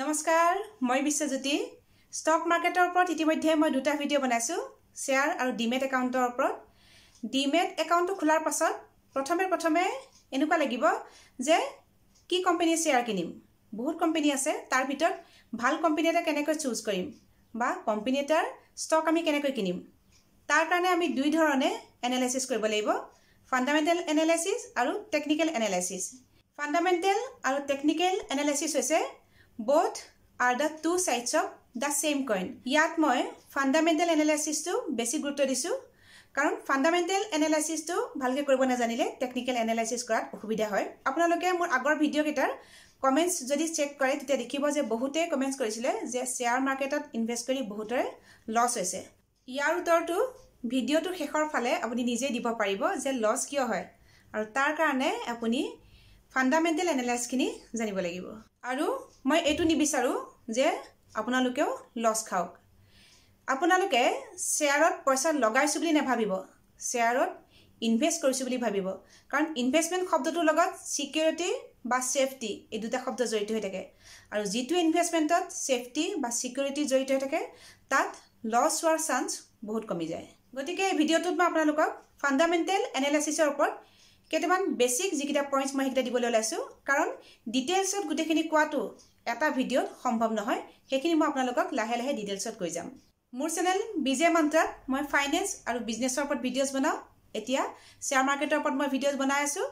নমস্কাৰ মই বিশ্বজ্যোতি ষ্টক মাৰ্কেটৰ ওপৰত ইতিমধ্যে মই দুটা ভিডিঅ' বনাইছোঁ শ্বেয়াৰ আৰু ডিমেট একাউণ্টৰ ওপৰত ডিমেট একাউণ্টটো খোলাৰ পাছত প্ৰথমে প্ৰথমে এনেকুৱা লাগিব যে কি কোম্পানীৰ শ্বেয়াৰ কিনিম বহুত কোম্পানী আছে তাৰ ভিতৰত ভাল কোম্পানী এটা কেনেকৈ চুজ কৰিম বা কোম্পানী এটাৰ ষ্টক আমি কেনেকৈ কিনিম তাৰ কাৰণে আমি দুই ধৰণে এনালাইচিছ কৰিব লাগিব ফাণ্ডামেণ্টেল এনালাইচিছ আৰু টেকনিকেল এনালাইচিছ ফাণ্ডামেণ্টেল আৰু টেকনিকেল এনালাইচিছ হৈছে both are the two sides of the same coin ইয়াত মই ফাণ্ডামেণ্টেল এনালাইচিছটো বেছি গুৰুত্ব দিছোঁ কাৰণ ফাণ্ডামেণ্টেল এনালাইচিছটো ভালকৈ কৰিব নাজানিলে টেকনিকেল এনালাইচিছ কৰাত অসুবিধা হয় আপোনালোকে মোৰ আগৰ ভিডিঅ'কেইটাৰ কমেণ্টছ যদি চেক কৰে তেতিয়া দেখিব যে বহুতে কমেণ্টছ কৰিছিলে যে শ্বেয়াৰ মাৰ্কেটত ইনভেষ্ট কৰি বহুতৰে লছ হৈছে ইয়াৰ উত্তৰটো ভিডিঅ'টোৰ শেষৰ ফালে আপুনি নিজেই দিব পাৰিব যে লছ কিয় হয় আৰু তাৰ কাৰণে আপুনি ফাণ্ডামেণ্টেল এনালাইছখিনি জানিব লাগিব আৰু মই এইটো নিবিচাৰোঁ যে আপোনালোকেও লছ খাওক আপোনালোকে শ্বেয়াৰত পইচা লগাইছোঁ বুলি নাভাবিব শ্বেয়াৰত ইনভেষ্ট কৰিছোঁ বুলি ভাবিব কাৰণ ইনভেষ্টমেণ্ট শব্দটোৰ লগত ছিকিউৰিটি বা ছেফটি এই দুটা শব্দ জড়িত হৈ থাকে আৰু যিটো ইনভেষ্টমেণ্টত ছেফটি বা ছিকিউৰিটি জড়িত হৈ থাকে তাত লছ হোৱাৰ চান্স বহুত কমি যায় গতিকে এই ভিডিঅ'টোত মই আপোনালোকক ফাণ্ডামেণ্টেল এনালাইচিছৰ ওপৰত কেইটামান বেছিক যিকেইটা পইণ্টছ মই সেইকেইটা দিবলৈ ওলাইছোঁ কাৰণ ডিটেইলছত গোটেইখিনি কোৱাটো এটা ভিডিঅ'ত সম্ভৱ নহয় সেইখিনি মই আপোনালোকক লাহে লাহে ডিটেইলছত গৈ যাম মোৰ চেনেল বিজে মন্ত্ৰাত মই ফাইনেন্স আৰু বিজনেছৰ ওপৰত ভিডিঅ'ছ বনাওঁ এতিয়া শ্বেয়াৰ মাৰ্কেটৰ ওপৰত মই ভিডিঅ'ছ বনাই আছোঁ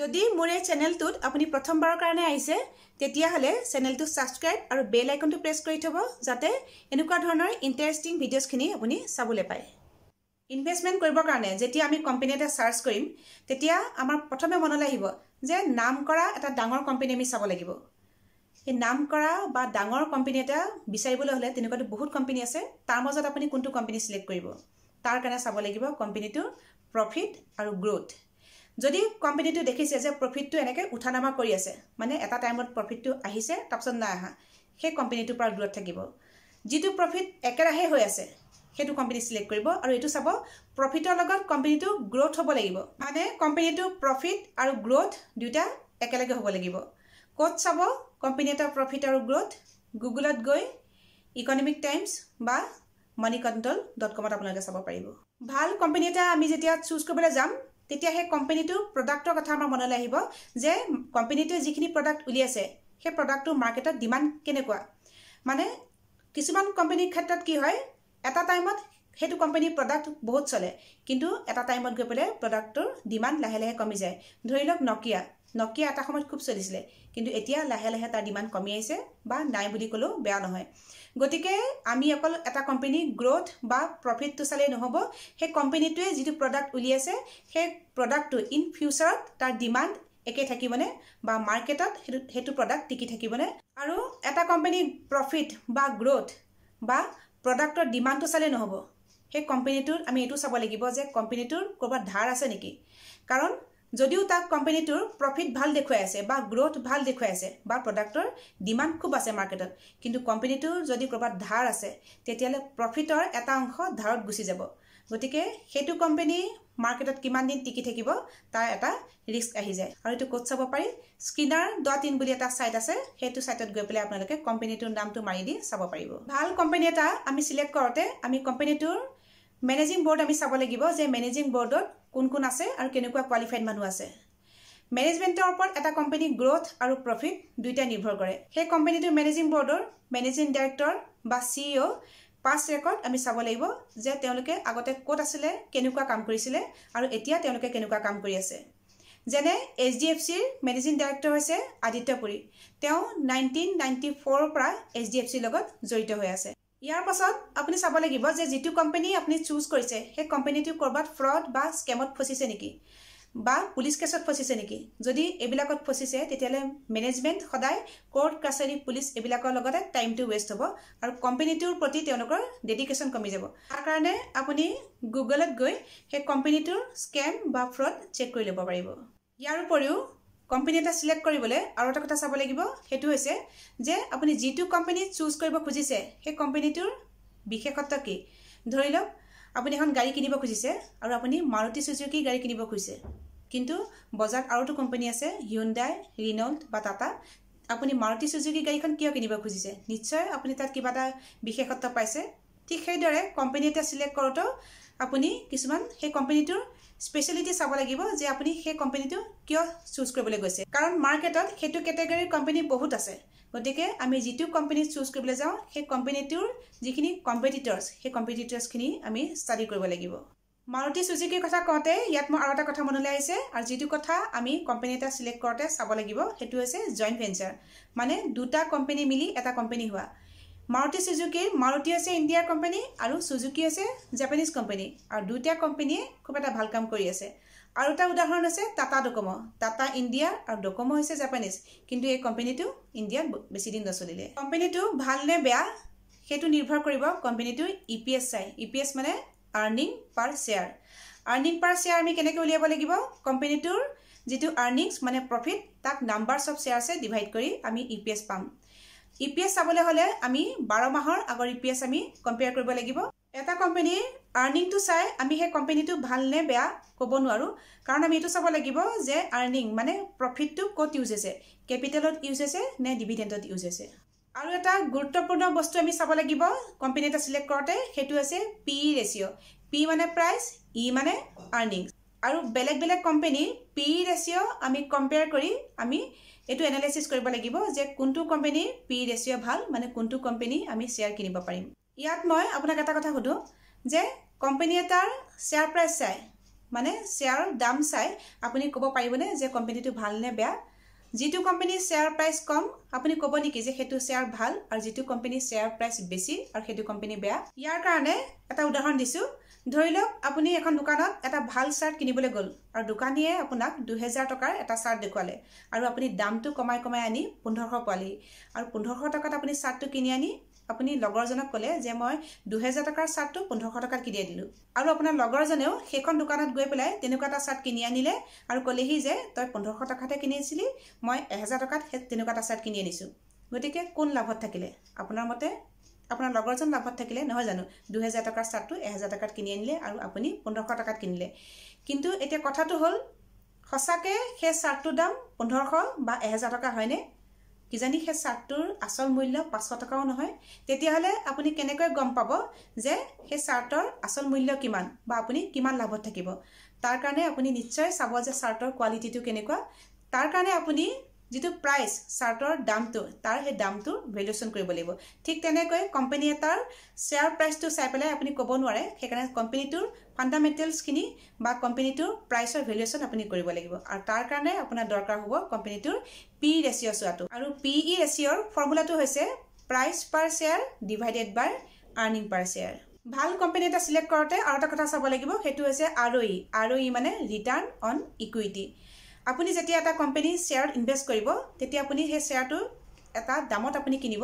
যদি মোৰ এই চেনেলটোত আপুনি প্ৰথমবাৰৰ কাৰণে আহিছে তেতিয়াহ'লে চেনেলটো ছাবস্ক্ৰাইব আৰু বেল আইকনটো প্ৰেছ কৰি থ'ব যাতে এনেকুৱা ধৰণৰ ইণ্টাৰেষ্টিং ভিডিঅ'ছখিনি আপুনি চাবলৈ পায় ইনভেষ্টমেণ্ট কৰিবৰ কাৰণে যেতিয়া আমি কোম্পানী এটা চাৰ্চ কৰিম তেতিয়া আমাৰ প্ৰথমে মনলৈ আহিব যে নাম কৰা এটা ডাঙৰ কোম্পানী আমি চাব লাগিব সেই নাম কৰা বা ডাঙৰ কোম্পানী এটা বিচাৰিবলৈ হ'লে তেনেকুৱাতো বহুত কোম্পানী আছে তাৰ মাজত আপুনি কোনটো কোম্পানী চিলেক্ট কৰিব তাৰ কাৰণে চাব লাগিব কোম্পানীটোৰ প্ৰফিট আৰু গ্ৰ'থ যদি কোম্পানীটো দেখিছে যে প্ৰফিটটো এনেকৈ উঠা নামা কৰি আছে মানে এটা টাইমত প্ৰফিটটো আহিছে তাৰপিছত নাই অহা সেই কোম্পানীটোৰ পৰা গ্ৰ'থ থাকিব যিটো প্ৰফিট একেৰাহে হৈ আছে সেইটো কোম্পানী চিলেক্ট কৰিব আৰু এইটো চাব প্ৰফিটৰ লগত কোম্পানীটো গ্ৰ'থ হ'ব লাগিব মানে কোম্পানীটো প্ৰফিট আৰু গ্ৰ'থ দুয়োটা একেলগে হ'ব লাগিব ক'ত চাব কোম্পানী এটা প্ৰফিট আৰু গ্ৰ'থ গুগলত গৈ ইকনমিক টাইমছ বা মানি কণ্ট্ৰল ডট কমত আপোনালোকে চাব পাৰিব ভাল কোম্পানী এটা আমি যেতিয়া চুজ কৰিবলৈ যাম তেতিয়া সেই কোম্পানীটোৰ প্ৰডাক্টৰ কথা আমাৰ মনলৈ আহিব যে কোম্পানীটোৱে যিখিনি প্ৰডাক্ট উলিয়াইছে সেই প্ৰডাক্টটোৰ মাৰ্কেটত ডিমাণ্ড কেনেকুৱা মানে কিছুমান কোম্পানীৰ ক্ষেত্ৰত কি হয় এটা টাইমত সেইটো কোম্পানীৰ প্ৰডাক্ট বহুত চলে কিন্তু এটা টাইমত গৈ পেলাই প্ৰডাক্টটোৰ ডিমাণ্ড লাহে লাহে কমি যায় ধৰি লওক নকিয়া নকিয়া এটা সময়ত খুব চলিছিলে কিন্তু এতিয়া লাহে লাহে তাৰ ডিমাণ্ড কমি আহিছে বা নাই বুলি ক'লেও বেয়া নহয় গতিকে আমি অকল এটা কোম্পানীৰ গ্ৰ'থ বা প্ৰফিটটো চালেই নহ'ব সেই কোম্পেনীটোৱে যিটো প্ৰডাক্ট উলিয়াইছে সেই প্ৰডাক্টটো ইন ফিউচাৰত তাৰ ডিমাণ্ড একেই থাকিবনে বা মাৰ্কেটত সেইটো সেইটো প্ৰডাক্ট টিকি থাকিবনে আৰু এটা কোম্পেনীৰ প্ৰফিট বা গ্ৰ'থ বা প্ৰডাক্টৰ ডিমাণ্ডটো চালেই নহ'ব সেই কোম্পেনীটোৰ আমি এইটো চাব লাগিব যে কোম্পেনীটোৰ ক'ৰবাত ধাৰ আছে নেকি কাৰণ যদিও তাক কোম্পেনীটোৰ প্ৰফিট ভাল দেখুৱাই আছে বা গ্ৰ'থ ভাল দেখুৱাই আছে বা প্ৰডাক্টৰ ডিমাণ্ড খুব আছে মাৰ্কেটত কিন্তু কোম্পেনীটোৰ যদি ক'ৰবাত ধাৰ আছে তেতিয়াহ'লে প্ৰফিটৰ এটা অংশ ধাৰত গুচি যাব গতিকে সেইটো কোম্পেনী মাৰ্কেটত কিমান দিন টিকি থাকিব তাৰ এটা ৰিস্ক আহি যায় আৰু এইটো ক'ত চাব পাৰি স্ক্ৰীনাৰ ডট ইন বুলি এটা ছাইট আছে সেইটো ছাইটত গৈ পেলাই আপোনালোকে কোম্পানীটোৰ নামটো মাৰি দি চাব পাৰিব ভাল কোম্পানী এটা আমি ছিলেক্ট কৰোঁতে আমি কোম্পানীটোৰ মেনেজিং বৰ্ড আমি চাব লাগিব যে মেনেজিং বৰ্ডত কোন কোন আছে আৰু কেনেকুৱা কোৱালিফাইড মানুহ আছে মেনেজমেণ্টৰ ওপৰত এটা কোম্পানীৰ গ্ৰ'থ আৰু প্ৰফিট দুয়োটাই নিৰ্ভৰ কৰে সেই কোম্পানীটোৰ মেনেজিং বৰ্ডৰ মেনেজিং ডাইৰেক্টৰ বা চি অ' পাঁচ ৰেকৰ্ড আমি চাব লাগিব যে তেওঁলোকে আগতে ক'ত আছিলে কেনেকুৱা কাম কৰিছিলে আৰু এতিয়া তেওঁলোকে কেনেকুৱা কাম কৰি আছে যেনে এইচ ডি এফ চিৰ মেডিচিন ডাইৰেক্টৰ হৈছে আদিত্য পুৰী তেওঁ নাইনটিন নাইণ্টি ফ'ৰৰ পৰা এইচ ডি এফ চিৰ লগত জড়িত হৈ আছে ইয়াৰ পাছত আপুনি চাব লাগিব যে যিটো কোম্পানী আপুনি চুজ কৰিছে সেই কোম্পানীটো ক'ৰবাত ফ্ৰড বা স্কেমত ফচিছে নেকি বা পুলিচ কেছত ফচিছে নেকি যদি এইবিলাকত ফচিছে তেতিয়াহ'লে মেনেজমেণ্ট সদায় কৰ্ট কাছাৰী পুলিচ এইবিলাকৰ লগতে টাইমটো ৱেষ্ট হ'ব আৰু কম্পেনীটোৰ প্ৰতি তেওঁলোকৰ ডেডিকেশ্যন কমি যাব তাৰ কাৰণে আপুনি গুগলত গৈ সেই কম্পেনীটোৰ স্কেম বা ফ্ৰড চেক কৰি ল'ব পাৰিব ইয়াৰ উপৰিও কম্পেনী এটা চিলেক্ট কৰিবলৈ আৰু এটা কথা চাব লাগিব সেইটো হৈছে যে আপুনি যিটো কোম্পানী চুজ কৰিব খুজিছে সেই কোম্পানীটোৰ বিশেষত্ব কি ধৰি লওক আপুনি এখন গাড়ী কিনিব খুজিছে আৰু আপুনি মাৰুতি চুজুকী গাড়ী কিনিব খুজিছে কিন্তু বজাৰত আৰুতো কোম্পানী আছে হিউণ্ডাই ৰিনল্ড বা টাটা আপুনি মাৰুতি চুজুকী গাড়ীখন কিয় কিনিব খুজিছে নিশ্চয় আপুনি তাত কিবা এটা বিশেষত্ব পাইছে ঠিক সেইদৰে কোম্পানী এটা চিলেক্ট কৰোঁতেও আপুনি কিছুমান সেই কোম্পানীটোৰ স্পেচিয়েলিটি চাব লাগিব যে আপুনি সেই কোম্পানীটো কিয় চুজ কৰিবলৈ গৈছে কাৰণ মাৰ্কেটত সেইটো কেটেগৰীৰ কোম্পানী বহুত আছে গতিকে আমি যিটো কোম্পানী চুজ কৰিবলৈ যাওঁ সেই কোম্পানীটোৰ যিখিনি কম্পিটিটৰ্ছ সেই কম্পিটিটৰ্ছখিনি আমি ষ্টাডি কৰিব লাগিব মাৰুতি চুজিকিৰ কথা কওঁতে ইয়াত মই আৰু এটা কথা মনলৈ আহিছে আৰু যিটো কথা আমি কোম্পানী এটা চিলেক্ট কৰোঁতে চাব লাগিব সেইটো হৈছে জইণ্ট ভেঞ্চাৰ মানে দুটা কোম্পানী মিলি এটা কোম্পানী হোৱা মাৰুতি চুজুকীৰ মাৰুতি আছে ইণ্ডিয়াৰ কোম্পানী আৰু চুজুকী আছে জাপানিজ কোম্পানী আৰু দুয়োটা কোম্পানীয়ে খুব এটা ভাল কাম কৰি আছে আৰু এটা উদাহৰণ আছে টাটা ডকমো টাটা ইণ্ডিয়া আৰু ডকমো হৈছে জাপানিজ কিন্তু এই কোম্পানীটো ইণ্ডিয়াত বেছিদিন নচলিলে কোম্পানীটো ভাল নে বেয়া সেইটো নিৰ্ভৰ কৰিব কোম্পানীটো ই পি এছ চাই ই পি এছ মানে earning per share earning per share আমি কেনেকৈ উলিয়াব লাগিব কোম্পানীটোৰ যিটো আৰ্ণিংছ মানে প্ৰফিট তাক নাম্বাৰ্ছ অফ শ্বেয়াৰ্ছে ডিভাইড কৰি আমি ই পি এছ পাম ইপিএছ e চাবলৈ হ'লে আমি বাৰ মাহৰ আগৰ ইপিএছ e আমি কম্পেয়াৰ কৰিব লাগিব এটা কোম্পানীৰ আৰ্ণিংটো চাই আমি সেই কোম্পানীটো ভাল নে বেয়া ক'ব নোৱাৰোঁ কাৰণ আমি এইটো চাব লাগিব যে আৰ্ণিং মানে প্ৰফিটটো ক'ত ইউজ হৈছে কেপিটেলত ইউজ হৈছে নে ডিভিডেণ্টত ইউজ হৈছে আৰু এটা গুৰুত্বপূৰ্ণ বস্তু আমি চাব লাগিব কোম্পানী এটা ছিলেক্ট কৰোঁতে সেইটো হৈছে পি ৰেচিঅ' পি মানে প্ৰাইচ ই e মানে আৰ্ণিং আৰু বেলেগ বেলেগ কোম্পানীৰ পি ৰেচিঅ' আমি কম্পেয়াৰ কৰি আমি এইটো এনালাইচিচ কৰিব লাগিব যে কোনটো কোম্পেনীৰ পি ৰেচিঅ' ভাল মানে কোনটো কোম্পেনী আমি শ্বেয়াৰ কিনিব পাৰিম ইয়াত মই আপোনাক এটা কথা সোধোঁ যে কোম্পেনী এটাৰ শ্বেয়াৰ প্ৰাইচ চাই মানে শ্বেয়াৰ দাম চাই আপুনি ক'ব পাৰিবনে যে কোম্পেনীটো ভাল নে বেয়া যিটো কোম্পানীৰ শ্বেয়াৰ প্ৰাইচ কম আপুনি ক'ব নেকি যে সেইটো শ্বেয়াৰ ভাল আৰু যিটো কোম্পানীৰ শ্বেয়াৰ প্ৰাইচ বেছি আৰু সেইটো কোম্পানী বেয়া ইয়াৰ কাৰণে এটা উদাহৰণ দিছোঁ ধৰি লওক আপুনি এখন দোকানত এটা ভাল চাৰ্ট কিনিবলৈ গ'ল আৰু দোকানীয়ে আপোনাক দুহেজাৰ টকাৰ এটা চাৰ্ট দেখুৱালে আৰু আপুনি দামটো কমাই কমাই আনি পোন্ধৰশ পোৱালি আৰু পোন্ধৰশ টকাত আপুনি চাৰ্টটো কিনি আনি আপুনি লগৰজনক ক'লে যে মই দুহেজাৰ টকাৰ চাৰ্টটো পোন্ধৰশ টকাত কিনি আনিলোঁ আৰু আপোনাৰ লগৰজনেও সেইখন দোকানত গৈ পেলাই তেনেকুৱা এটা চাৰ্ট কিনি আনিলে আৰু ক'লেহি যে তই পোন্ধৰশ টকাতে কিনিছিলি মই এহেজাৰ টকাত সেই তেনেকুৱা এটা চাৰ্ট কিনি আনিছোঁ গতিকে কোন লাভত থাকিলে আপোনাৰ মতে আপোনাৰ লগৰজন লাভত থাকিলে নহয় জানো দুহেজাৰ টকাৰ চাৰ্টটো এহেজাৰ টকাত কিনি আনিলে আৰু আপুনি পোন্ধৰশ টকাত কিনিলে কিন্তু এতিয়া কথাটো হ'ল সঁচাকৈ সেই চাৰ্টটোৰ দাম পোন্ধৰশ বা এহেজাৰ টকা হয়নে কিজানি সেই চাৰ্টটোৰ আচল মূল্য পাঁচশ টকাও নহয় তেতিয়াহ'লে আপুনি কেনেকৈ গম পাব যে সেই চাৰ্টৰ আচল মূল্য কিমান বা আপুনি কিমান লাভত থাকিব তাৰ কাৰণে আপুনি নিশ্চয় চাব যে চাৰ্টৰ কোৱালিটিটো কেনেকুৱা তাৰ কাৰণে আপুনি যিটো প্ৰাইচ চাৰ্টৰ দামটো তাৰ সেই দামটো ভেলুৱেশ্যন কৰিব লাগিব ঠিক তেনেকৈ কোম্পানী এটাৰ শ্বেয়াৰ প্ৰাইচটো চাই পেলাই আপুনি ক'ব নোৱাৰে সেইকাৰণে কোম্পানীটোৰ ফাণ্ডামেণ্টেলছখিনি বা কোম্পানীটোৰ প্ৰাইচৰ ভেলুৱেশ্যন আপুনি কৰিব লাগিব আৰু তাৰ কাৰণে আপোনাৰ দৰকাৰ হ'ব কোম্পানীটোৰ পি ই ৰেচিঅ' চোৱাটো আৰু পি ই ৰেচিঅ'ৰ ফৰ্মুলাটো হৈছে price per share divided by earning per share ভাল কোম্পানী এটা চিলেক্ট কৰোঁতে আৰু এটা কথা চাব লাগিব সেইটো হৈছে আৰ ই আৰ ই মানে ৰিটাৰ্ণ অন ইকুইটি আপুনি যেতিয়া এটা কোম্পানীৰ শ্বেয়াৰত ইনভেষ্ট কৰিব তেতিয়া আপুনি সেই শ্বেয়াৰটো এটা দামত আপুনি কিনিব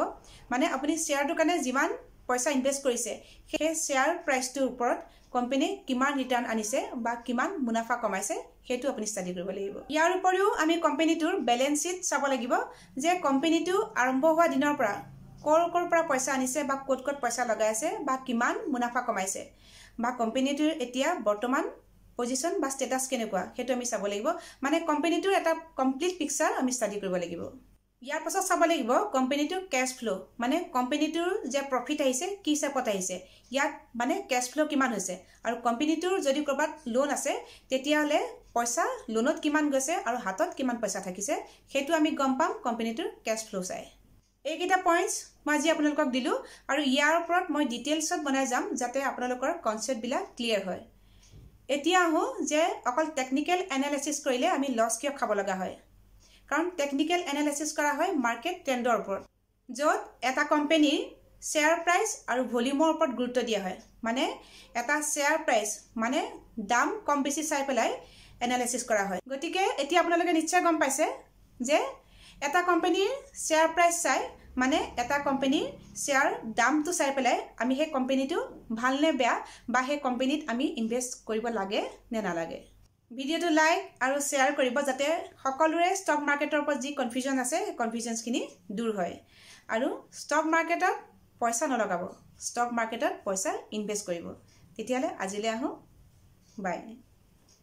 মানে আপুনি শ্বেয়াৰটোৰ কাৰণে যিমান পইচা ইনভেষ্ট কৰিছে সেই শ্বেয়াৰ প্ৰাইচটোৰ ওপৰত কোম্পানীয়ে কিমান ৰিটাৰ্ণ আনিছে বা কিমান মুনাফা কমাইছে সেইটো আপুনি ষ্টাডি কৰিব লাগিব ইয়াৰ উপৰিও আমি কোম্পানীটোৰ বেলেঞ্চ শ্বীট চাব লাগিব যে কোম্পানীটো আৰম্ভ হোৱা দিনৰ পৰা ক'ৰ ক'ৰ পৰা পইচা আনিছে বা ক'ত ক'ত পইচা লগাই আছে বা কিমান মুনাফা কমাইছে বা কোম্পানীটোৰ এতিয়া বৰ্তমান পজিশ্যন বা ষ্টেটাছ কেনেকুৱা সেইটো আমি চাব লাগিব মানে কোম্পেনীটোৰ এটা কমপ্লিট পিকচাৰ আমি ষ্টাডি কৰিব লাগিব ইয়াৰ পাছত চাব লাগিব কোম্পেনীটোৰ কেছ ফ্ল' মানে কোম্পেনীটোৰ যে প্ৰফিট আহিছে কি হিচাপত আহিছে ইয়াত মানে কেছ ফ্ল' কিমান হৈছে আৰু কোম্পেনীটোৰ যদি ক'ৰবাত লোন আছে তেতিয়াহ'লে পইচা লোনত কিমান গৈছে আৰু হাতত কিমান পইচা থাকিছে সেইটো আমি গম পাম কোম্পেনীটোৰ কেছ ফ্ল' চাই এইকেইটা পইণ্টছ মই আজি আপোনালোকক দিলোঁ আৰু ইয়াৰ ওপৰত মই ডিটেইলছত বনাই যাম যাতে আপোনালোকৰ কনচেপ্টবিলাক ক্লিয়াৰ হয় এতিয়া আহোঁ যে অকল টেকনিকেল এনালাইচিছ কৰিলে আমি লছ কিয় খাব লগা হয় কাৰণ টেকনিকেল এনালাইচিছ কৰা হয় মাৰ্কেট ট্ৰেণ্ডৰ ওপৰত য'ত এটা কোম্পেনীৰ শ্বেয়াৰ প্ৰাইচ আৰু ভলিউমৰ ওপৰত গুৰুত্ব দিয়া হয় মানে এটা শ্বেয়াৰ প্ৰাইচ মানে দাম কম বেছি চাই পেলাই এনালাইচিছ কৰা হয় গতিকে এতিয়া আপোনালোকে নিশ্চয় গম পাইছে যে এটা কোম্পেনীৰ শ্বেয়াৰ প্ৰাইচ চাই মানে এটা কোম্পানীৰ শ্বেয়াৰ দামটো চাই পেলাই আমি সেই কোম্পানীটো ভাল নে বেয়া বা সেই কোম্পানীত আমি ইনভেষ্ট কৰিব লাগে নে নালাগে ভিডিঅ'টো লাইক আৰু শ্বেয়াৰ কৰিব যাতে সকলোৰে ষ্টক মাৰ্কেটৰ ওপৰত যি কনফিউজন আছে সেই কনফিউজনছখিনি দূৰ হয় আৰু ষ্টক মাৰ্কেটত পইচা নলগাব ষ্টক মাৰ্কেটত পইচা ইনভেষ্ট কৰিব তেতিয়াহ'লে আজিলৈ আহোঁ বাই